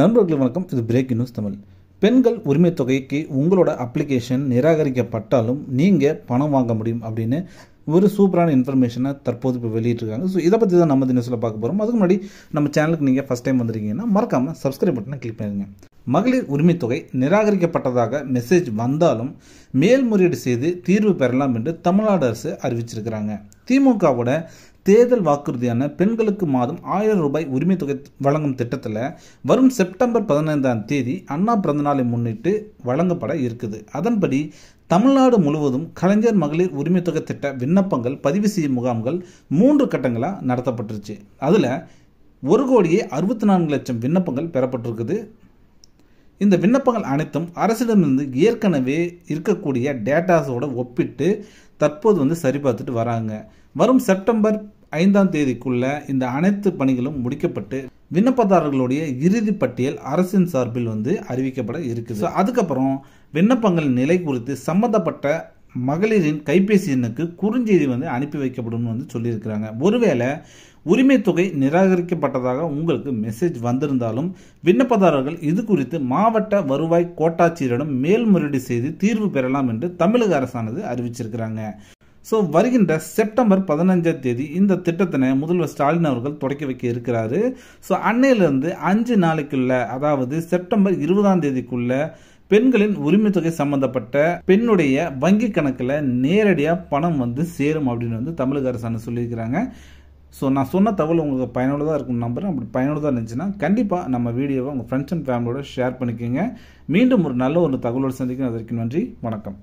நண்பர்கள் வணக்கம் இது பிரேக்கிங் நியூஸ் தமிழ் பெண்கள் உரிமை தொகைக்கு உங்களோட அப்ளிகேஷன் நிராகரிக்கப்பட்டாலும் நீங்கள் பணம் வாங்க முடியும் அப்படின்னு ஒரு சூப்பரான இன்ஃபர்மேஷனை தற்போது இப்போ வெளியிட்ருக்காங்க ஸோ இதை பற்றி தான் நம்ம தினசில் பார்க்க போகிறோம் அதுக்கு முன்னாடி நம்ம சேனலுக்கு நீங்கள் ஃபஸ்ட் டைம் வந்திருக்கீங்கன்னா மறக்காமல் சப்ஸ்கிரைப் பட்டனை கிளிக் பண்ணிடுங்க மகளிர் உரிமைத்தொகை நிராகரிக்கப்பட்டதாக மெசேஜ் வந்தாலும் மேல்முறையீடு செய்து தீர்வு பெறலாம் என்று தமிழ்நாடு அரசு அறிவிச்சிருக்கிறாங்க திமுகவோட தேர்தல் வாக்குறுதியான பெண்களுக்கு மாதம் ஆயிரம் ரூபாய் உரிமைத்தொகை வழங்கும் திட்டத்தில் வரும் செப்டம்பர் பதினைந்தாம் தேதி அண்ணா பிறந்தநாளை முன்னிட்டு வழங்கப்பட இருக்குது அதன்படி தமிழ்நாடு முழுவதும் கலைஞர் மகளிர் உரிமைத்தொகை திட்ட விண்ணப்பங்கள் பதிவு செய்யும் முகாம்கள் மூன்று கட்டங்களாக நடத்தப்பட்டுருச்சு அதில் ஒரு கோடியே அறுபத்தி நான்கு லட்சம் விண்ணப்பங்கள் பெறப்பட்டிருக்குது இந்த விண்ணப்பங்கள் அனைத்தும் அரசிடமிருந்து ஏற்கனவே இருக்கக்கூடிய டேட்டாஸோட ஒப்பிட்டு தற்போது வந்து சரிபார்த்துட்டு வராங்க வரும் செப்டம்பர் ஐந்தாம் தேதிக்குள்ள இந்த அனைத்து பணிகளும் முடிக்கப்பட்டு விண்ணப்பதாரர்களுடைய இறுதி பட்டியல் அரசின் சார்பில் வந்து அறிவிக்கப்பட இருக்குது அதுக்கப்புறம் விண்ணப்பங்கள் நிலை குறித்து சம்பந்தப்பட்ட மகளிரின் கைபேசி எண்ணுக்கு குறுஞ்செய்தி வந்து அனுப்பி வைக்கப்படும் வந்து சொல்லியிருக்கிறாங்க ஒருவேளை உரிமை தொகை நிராகரிக்கப்பட்டதாக உங்களுக்கு மெசேஜ் வந்திருந்தாலும் விண்ணப்பதாரர்கள் இது குறித்து மாவட்ட வருவாய் கோட்டாட்சியரிடம் மேல்முறையீடு செய்து தீர்வு பெறலாம் என்று தமிழக அரசானது அறிவிச்சிருக்கிறாங்க ஸோ வருகின்ற செப்டம்பர் பதினஞ்சாம் தேதி இந்த திட்டத்தினை முதல்வர் ஸ்டாலின் அவர்கள் தொடக்கி வைக்க இருக்கிறாரு ஸோ அன்னையிலிருந்து அஞ்சு நாளைக்குள்ள அதாவது செப்டம்பர் இருபதாம் தேதிக்குள்ள பெண்களின் உரிமை தொகை சம்பந்தப்பட்ட பெண்ணுடைய வங்கி கணக்கில் நேரடியாக பணம் வந்து சேரும் அப்படின்னு வந்து தமிழக அரசாணை சொல்லியிருக்கிறாங்க ஸோ நான் சொன்ன தகவல் உங்களுக்கு பயனுள்ளதாக இருக்கும் நம்புறேன் அப்படி பயனுள்ளதாக இருந்துச்சுன்னா கண்டிப்பாக நம்ம வீடியோவை உங்கள் ஃப்ரெண்ட்ஸ் அண்ட் ஃபேமிலியோட ஷேர் பண்ணிக்கோங்க மீண்டும் ஒரு நல்ல ஒரு தகவலோடு சந்திக்கும் அதற்கு நன்றி வணக்கம்